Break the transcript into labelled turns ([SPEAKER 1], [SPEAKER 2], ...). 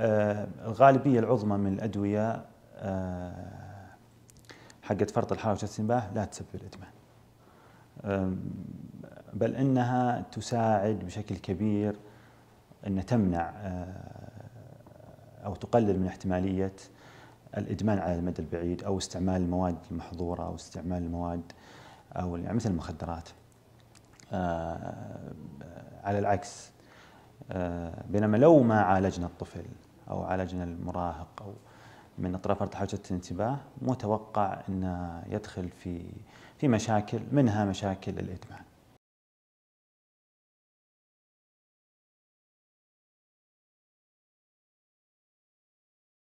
[SPEAKER 1] آه، الغالبيه العظمى من الادويه آه، حقت فرط الحركه والسباح لا تسبب الادمان بل انها تساعد بشكل كبير ان تمنع آه، او تقلل من احتماليه الادمان على المدى البعيد او استعمال المواد المحظوره او استعمال المواد او يعني مثل المخدرات على العكس بينما لو ما عالجنا الطفل او عالجنا المراهق او من اطراف حاجة الانتباه متوقع انه يدخل في في مشاكل منها مشاكل الادمان.